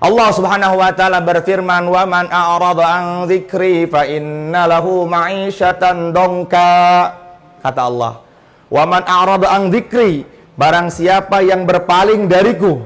Allah Subhanahu wa taala berfirman wa man a'rada an dzikri fa inna lahu ma'isyatan dongka kata Allah wa man a'rada an dzikri barang siapa yang berpaling dariku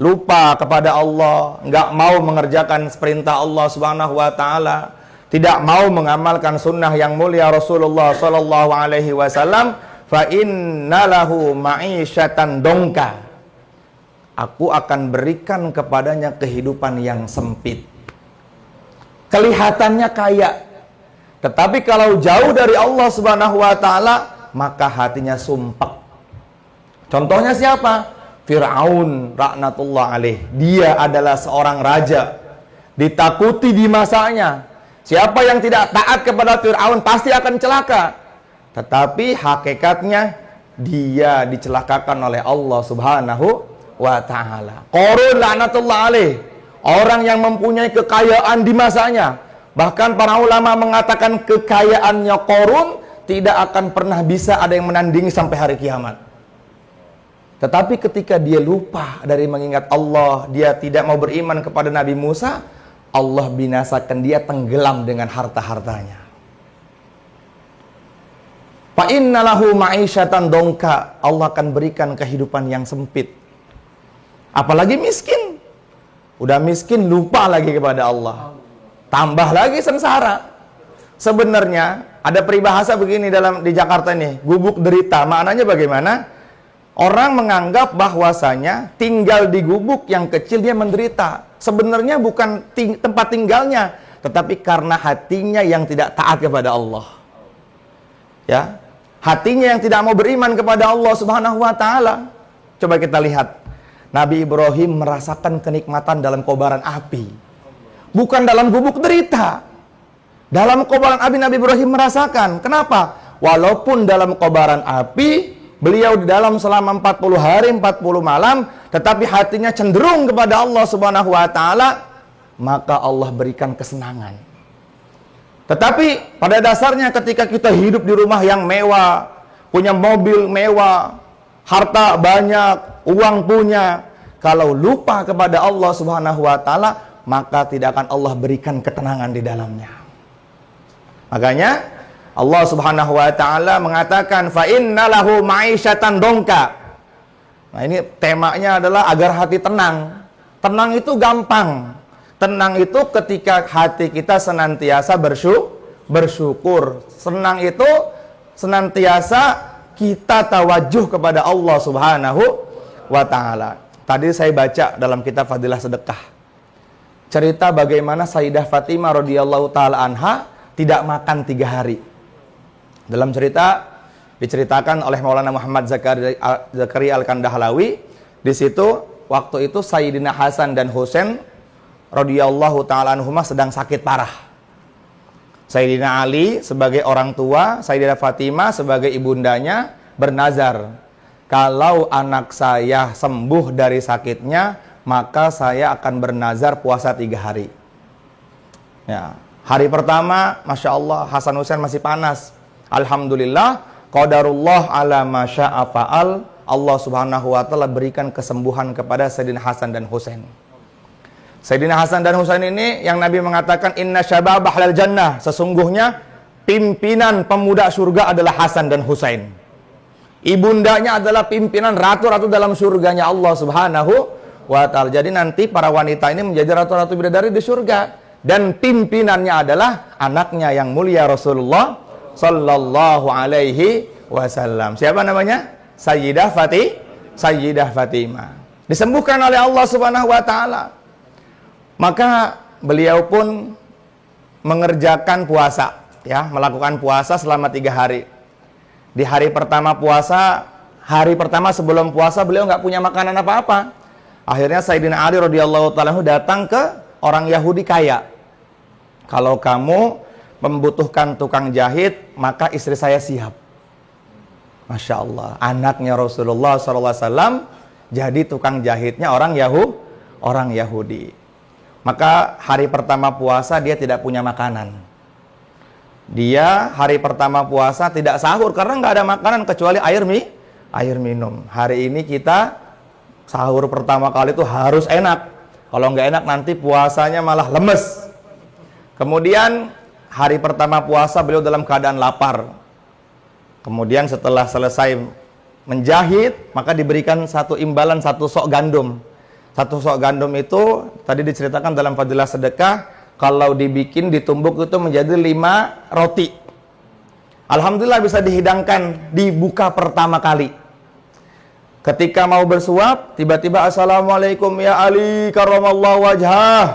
lupa kepada Allah nggak mau mengerjakan perintah Allah Subhanahu wa taala tidak mau mengamalkan sunnah yang mulia Rasulullah sallallahu alaihi wasallam fa inna innalahu ma'isyatan dongka aku akan berikan kepadanya kehidupan yang sempit. Kelihatannya kaya, tetapi kalau jauh dari Allah Subhanahu wa taala, maka hatinya sumpah. Contohnya siapa? Firaun Raknatullah alaih. Dia adalah seorang raja. Ditakuti di masanya. Siapa yang tidak taat kepada Firaun pasti akan celaka. Tetapi hakikatnya dia dicelakakan oleh Allah Subhanahu wa taala. Korun la'natullah alaih, orang yang mempunyai kekayaan di masanya. Bahkan para ulama mengatakan kekayaannya korun tidak akan pernah bisa ada yang menandingi sampai hari kiamat. Tetapi ketika dia lupa dari mengingat Allah, dia tidak mau beriman kepada Nabi Musa, Allah binasakan dia tenggelam dengan harta-hartanya. Fa innalahu ma'isyatan Allah akan berikan kehidupan yang sempit. Apalagi miskin. Udah miskin lupa lagi kepada Allah. Tambah lagi sengsara. Sebenarnya ada peribahasa begini dalam di Jakarta nih, gubuk derita. Maknanya bagaimana? Orang menganggap bahwasanya tinggal di gubuk yang kecil dia menderita. Sebenarnya bukan ting tempat tinggalnya, tetapi karena hatinya yang tidak taat kepada Allah. Ya, hatinya yang tidak mau beriman kepada Allah Subhanahu wa taala. Coba kita lihat Nabi Ibrahim merasakan kenikmatan dalam kobaran api. Bukan dalam gubuk derita. Dalam kobaran api Nabi Ibrahim merasakan. Kenapa? Walaupun dalam kobaran api, beliau di dalam selama 40 hari, 40 malam, tetapi hatinya cenderung kepada Allah Subhanahu wa taala, maka Allah berikan kesenangan. Tetapi pada dasarnya ketika kita hidup di rumah yang mewah, punya mobil mewah, harta banyak, uang punya, kalau lupa kepada Allah Subhanahu wa taala, maka tidak akan Allah berikan ketenangan di dalamnya. Makanya Allah Subhanahu wa taala mengatakan fa ma'isyatan dongka. Nah, ini temanya adalah agar hati tenang. Tenang itu gampang. Tenang itu ketika hati kita senantiasa bersyukur, bersyukur. Senang itu senantiasa kita tawajuh kepada Allah Subhanahu wa taala. Tadi saya baca dalam kitab Fadilah Sedekah. Cerita bagaimana Sayyidah Fatimah radhiyallahu taala anha tidak makan tiga hari. Dalam cerita diceritakan oleh Maulana Muhammad Zakari, Al-Kandahlawi, di situ waktu itu Sayyidina Hasan dan Husain radhiyallahu taala anhumah sedang sakit parah. Sayyidina Ali sebagai orang tua, Sayyidina Fatimah sebagai ibundanya bernazar kalau anak saya sembuh dari sakitnya, maka saya akan bernazar puasa tiga hari. Ya. Hari pertama, Masya Allah, Hasan Husain masih panas. Alhamdulillah, Qadarullah ala masya'afa'al, Allah subhanahu wa ta'ala berikan kesembuhan kepada Sayyidina Hasan dan Husain. Sayyidina Hasan dan Husain ini yang Nabi mengatakan, Inna syababah lal jannah, sesungguhnya pimpinan pemuda surga adalah Hasan dan Husain. Ibundanya adalah pimpinan ratu-ratu dalam surganya Allah Subhanahu wa taala. Jadi nanti para wanita ini menjadi ratu-ratu bidadari di surga dan pimpinannya adalah anaknya yang mulia Rasulullah sallallahu alaihi wasallam. Siapa namanya? Sayyidah Fatih, Sayyidah Fatimah. Disembuhkan oleh Allah Subhanahu wa taala. Maka beliau pun mengerjakan puasa ya, melakukan puasa selama tiga hari. Di hari pertama puasa, hari pertama sebelum puasa beliau nggak punya makanan apa-apa. Akhirnya Sayyidina Ali radhiyallahu taala datang ke orang Yahudi kaya. Kalau kamu membutuhkan tukang jahit, maka istri saya siap. Masya Allah, anaknya Rasulullah SAW jadi tukang jahitnya orang Yahudi. orang Yahudi. Maka hari pertama puasa dia tidak punya makanan. Dia hari pertama puasa tidak sahur karena nggak ada makanan kecuali air mie, air minum. Hari ini kita sahur pertama kali itu harus enak. Kalau nggak enak nanti puasanya malah lemes. Kemudian hari pertama puasa beliau dalam keadaan lapar. Kemudian setelah selesai menjahit, maka diberikan satu imbalan satu sok gandum. Satu sok gandum itu tadi diceritakan dalam fadilah sedekah kalau dibikin ditumbuk itu menjadi lima roti. Alhamdulillah bisa dihidangkan dibuka pertama kali. Ketika mau bersuap, tiba-tiba Assalamualaikum ya Ali karomallahu wajah.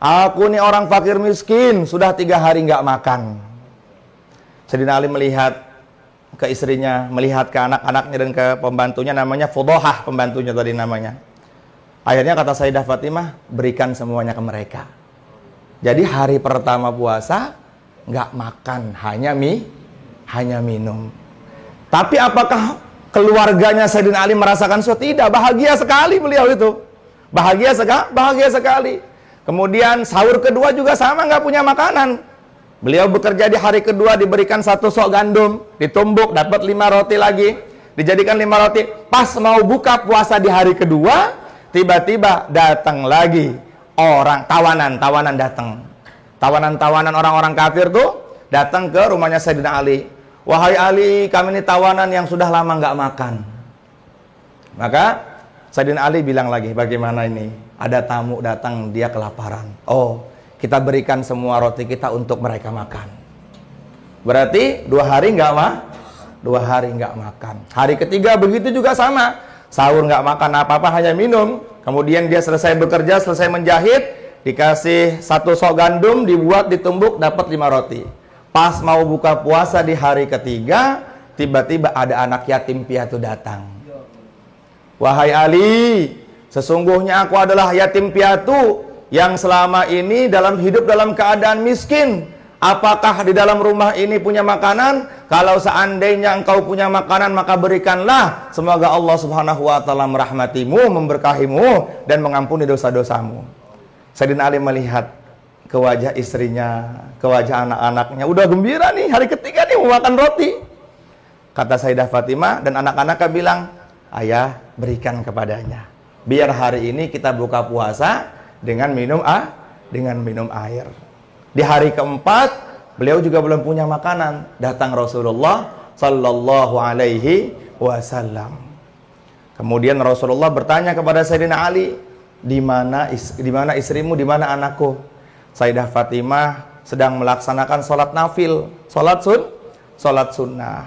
Aku nih orang fakir miskin, sudah tiga hari nggak makan. Sedina Ali melihat ke istrinya, melihat ke anak-anaknya dan ke pembantunya namanya Fudohah pembantunya tadi namanya. Akhirnya kata Sayyidah Fatimah, berikan semuanya ke mereka. Jadi hari pertama puasa nggak makan, hanya mie, hanya minum. Tapi apakah keluarganya Sayyidina Ali merasakan suatu tidak bahagia sekali beliau itu. Bahagia sekali, bahagia sekali. Kemudian sahur kedua juga sama nggak punya makanan. Beliau bekerja di hari kedua diberikan satu sok gandum, ditumbuk dapat lima roti lagi, dijadikan lima roti. Pas mau buka puasa di hari kedua, tiba-tiba datang lagi orang tawanan, tawanan datang. Tawanan-tawanan orang-orang kafir tuh datang ke rumahnya Sayyidina Ali. Wahai Ali, kami ini tawanan yang sudah lama nggak makan. Maka Sayyidina Ali bilang lagi, bagaimana ini? Ada tamu datang, dia kelaparan. Oh, kita berikan semua roti kita untuk mereka makan. Berarti dua hari nggak mah? Dua hari nggak makan. Hari ketiga begitu juga sama. Sahur nggak makan apa-apa, hanya minum. Kemudian dia selesai bekerja, selesai menjahit, dikasih satu sok gandum, dibuat, ditumbuk, dapat lima roti. Pas mau buka puasa di hari ketiga, tiba-tiba ada anak yatim piatu datang. Wahai Ali, sesungguhnya aku adalah yatim piatu yang selama ini dalam hidup dalam keadaan miskin. Apakah di dalam rumah ini punya makanan? Kalau seandainya engkau punya makanan maka berikanlah. Semoga Allah Subhanahu wa taala merahmatimu, memberkahimu dan mengampuni dosa-dosamu. Sayyidina Ali melihat ke wajah istrinya, ke wajah anak-anaknya. Udah gembira nih, hari ketiga nih mau makan roti. Kata Sayyidah Fatimah dan anak-anaknya bilang, ayah berikan kepadanya. Biar hari ini kita buka puasa dengan minum ah, dengan minum air. Di hari keempat, Beliau juga belum punya makanan. Datang Rasulullah sallallahu alaihi wasallam. Kemudian Rasulullah bertanya kepada Sayyidina Ali, "Di mana di mana istrimu, di mana anakku?" Sayyidah Fatimah sedang melaksanakan salat nafil, salat sun, salat sunnah.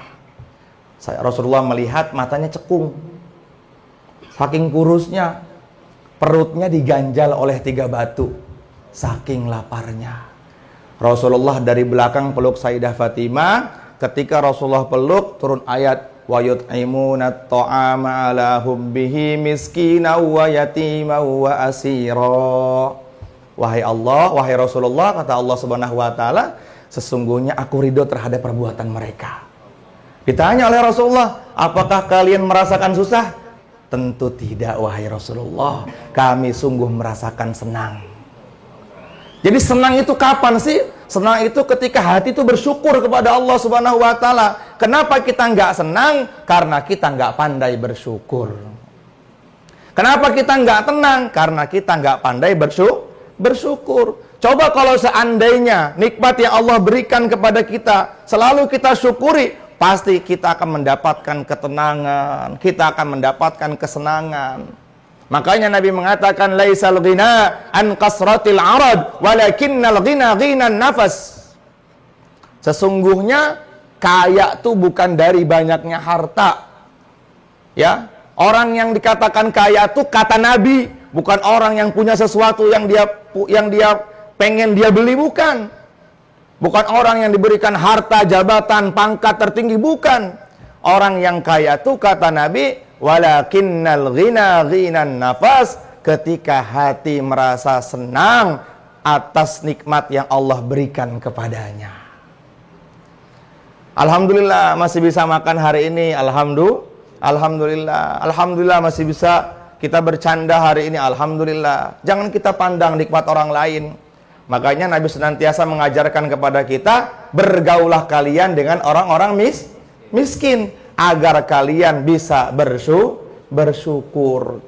Rasulullah melihat matanya cekung. Saking kurusnya, perutnya diganjal oleh tiga batu. Saking laparnya. Rasulullah dari belakang peluk Sayyidah Fatimah. Ketika Rasulullah peluk turun ayat wa yut'imuna ta'ama ala hubbihi miskina wa yatima wa asira. Wahai Allah, wahai Rasulullah, kata Allah Subhanahu wa taala, sesungguhnya aku ridho terhadap perbuatan mereka. Ditanya oleh Rasulullah, apakah kalian merasakan susah? Tentu tidak, wahai Rasulullah. Kami sungguh merasakan senang. Jadi senang itu kapan sih? Senang itu ketika hati itu bersyukur kepada Allah Subhanahu wa taala. Kenapa kita nggak senang? Karena kita nggak pandai bersyukur. Kenapa kita nggak tenang? Karena kita nggak pandai bersyukur. Bersyukur. Coba kalau seandainya nikmat yang Allah berikan kepada kita selalu kita syukuri, pasti kita akan mendapatkan ketenangan, kita akan mendapatkan kesenangan. Makanya Nabi mengatakan laisal ghina an kasratil arad walakinnal ghina ghinan nafas. Sesungguhnya kaya itu bukan dari banyaknya harta. Ya, orang yang dikatakan kaya itu kata Nabi, bukan orang yang punya sesuatu yang dia yang dia pengen dia beli bukan. Bukan orang yang diberikan harta, jabatan, pangkat tertinggi bukan. Orang yang kaya itu kata Nabi walakinnal ghina ghinan nafas ketika hati merasa senang atas nikmat yang Allah berikan kepadanya. Alhamdulillah masih bisa makan hari ini. Alhamdulillah. Alhamdulillah. Alhamdulillah masih bisa kita bercanda hari ini. Alhamdulillah. Jangan kita pandang nikmat orang lain. Makanya Nabi senantiasa mengajarkan kepada kita bergaulah kalian dengan orang-orang mis miskin agar kalian bisa bersu bersyukur.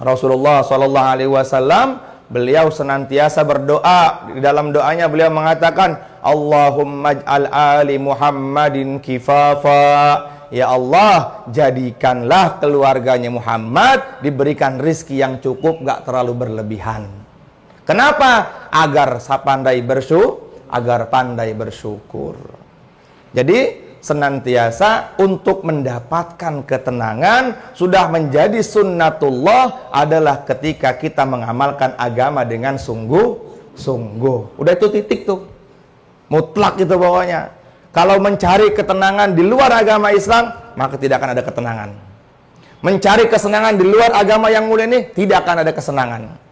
Rasulullah Shallallahu Alaihi Wasallam beliau senantiasa berdoa di dalam doanya beliau mengatakan Allahumma al ali Muhammadin kifafa Ya Allah, jadikanlah keluarganya Muhammad diberikan rizki yang cukup, gak terlalu berlebihan. Kenapa? Agar pandai bersyukur, agar pandai bersyukur. Jadi senantiasa untuk mendapatkan ketenangan sudah menjadi sunnatullah adalah ketika kita mengamalkan agama dengan sungguh-sungguh. Udah itu titik tuh. Mutlak itu pokoknya. Kalau mencari ketenangan di luar agama Islam, maka tidak akan ada ketenangan. Mencari kesenangan di luar agama yang mulia ini tidak akan ada kesenangan.